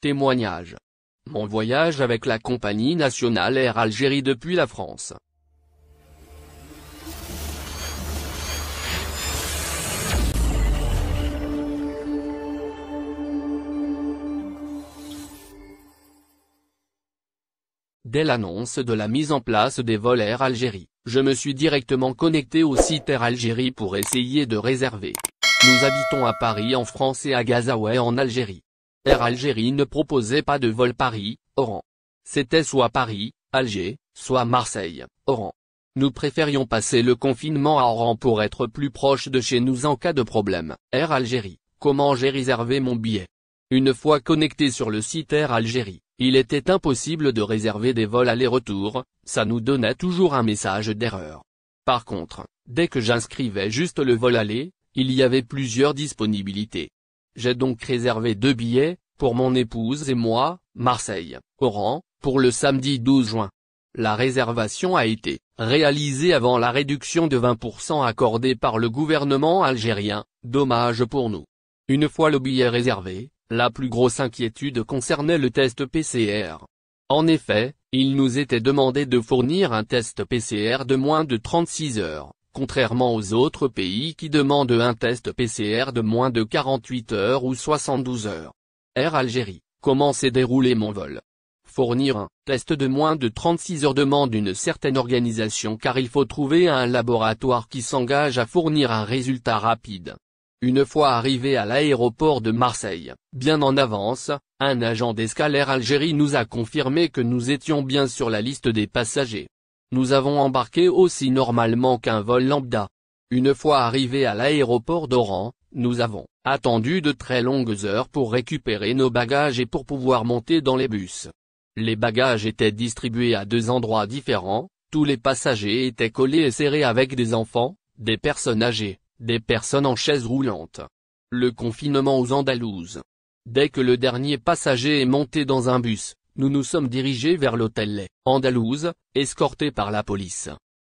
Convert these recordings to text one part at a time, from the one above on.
Témoignage. Mon voyage avec la compagnie nationale Air Algérie depuis la France. Dès l'annonce de la mise en place des vols Air Algérie, je me suis directement connecté au site Air Algérie pour essayer de réserver. Nous habitons à Paris en France et à Gazaouais en Algérie. Air Algérie ne proposait pas de vol Paris-Oran. C'était soit Paris, Alger, soit Marseille, Oran. Nous préférions passer le confinement à Oran pour être plus proche de chez nous en cas de problème. Air Algérie, comment j'ai réservé mon billet Une fois connecté sur le site Air Algérie, il était impossible de réserver des vols aller-retour, ça nous donnait toujours un message d'erreur. Par contre, dès que j'inscrivais juste le vol aller, il y avait plusieurs disponibilités. J'ai donc réservé deux billets, pour mon épouse et moi, Marseille, Oran, pour le samedi 12 juin. La réservation a été réalisée avant la réduction de 20% accordée par le gouvernement algérien, dommage pour nous. Une fois le billet réservé, la plus grosse inquiétude concernait le test PCR. En effet, il nous était demandé de fournir un test PCR de moins de 36 heures contrairement aux autres pays qui demandent un test PCR de moins de 48 heures ou 72 heures. Air Algérie, comment s'est déroulé mon vol Fournir un test de moins de 36 heures demande une certaine organisation car il faut trouver un laboratoire qui s'engage à fournir un résultat rapide. Une fois arrivé à l'aéroport de Marseille, bien en avance, un agent Air Algérie nous a confirmé que nous étions bien sur la liste des passagers. Nous avons embarqué aussi normalement qu'un vol lambda. Une fois arrivés à l'aéroport d'Oran, nous avons attendu de très longues heures pour récupérer nos bagages et pour pouvoir monter dans les bus. Les bagages étaient distribués à deux endroits différents, tous les passagers étaient collés et serrés avec des enfants, des personnes âgées, des personnes en chaise roulante. Le confinement aux Andalouses. Dès que le dernier passager est monté dans un bus, nous nous sommes dirigés vers l'hôtel Andalouse, escortés par la police.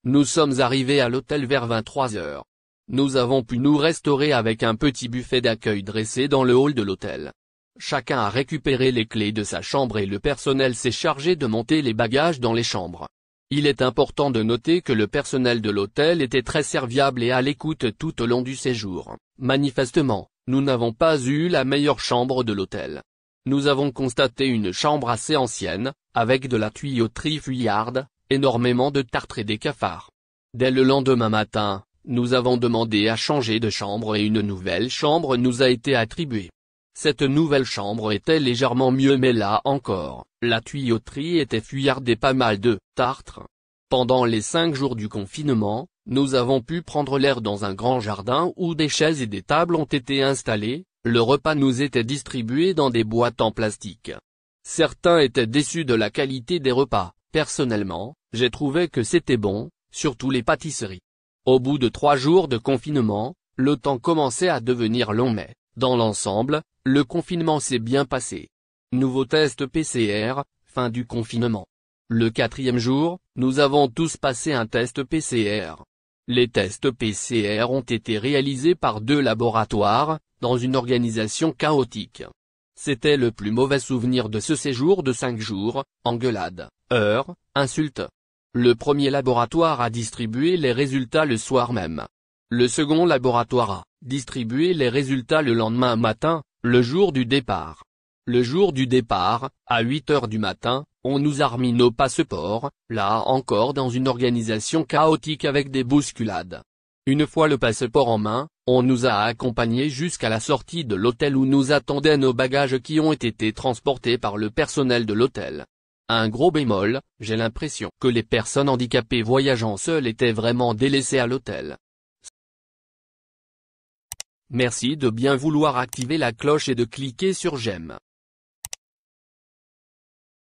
Nous sommes arrivés à l'hôtel vers 23 heures. Nous avons pu nous restaurer avec un petit buffet d'accueil dressé dans le hall de l'hôtel. Chacun a récupéré les clés de sa chambre et le personnel s'est chargé de monter les bagages dans les chambres. Il est important de noter que le personnel de l'hôtel était très serviable et à l'écoute tout au long du séjour. Manifestement, nous n'avons pas eu la meilleure chambre de l'hôtel nous avons constaté une chambre assez ancienne, avec de la tuyauterie fuyarde, énormément de tartres et des cafards. Dès le lendemain matin, nous avons demandé à changer de chambre et une nouvelle chambre nous a été attribuée. Cette nouvelle chambre était légèrement mieux mais là encore, la tuyauterie était fuyarde et pas mal de tartres. Pendant les cinq jours du confinement, nous avons pu prendre l'air dans un grand jardin où des chaises et des tables ont été installées, le repas nous était distribué dans des boîtes en plastique. Certains étaient déçus de la qualité des repas. Personnellement, j'ai trouvé que c'était bon, surtout les pâtisseries. Au bout de trois jours de confinement, le temps commençait à devenir long mais, dans l'ensemble, le confinement s'est bien passé. Nouveau test PCR, fin du confinement. Le quatrième jour, nous avons tous passé un test PCR. Les tests PCR ont été réalisés par deux laboratoires, dans une organisation chaotique. C'était le plus mauvais souvenir de ce séjour de cinq jours, engueulade, heure, insultes. Le premier laboratoire a distribué les résultats le soir même. Le second laboratoire a distribué les résultats le lendemain matin, le jour du départ. Le jour du départ, à 8 heures du matin, on nous a remis nos passeports, là encore dans une organisation chaotique avec des bousculades. Une fois le passeport en main, on nous a accompagnés jusqu'à la sortie de l'hôtel où nous attendaient nos bagages qui ont été transportés par le personnel de l'hôtel. Un gros bémol, j'ai l'impression que les personnes handicapées voyageant seules étaient vraiment délaissées à l'hôtel. Merci de bien vouloir activer la cloche et de cliquer sur j'aime.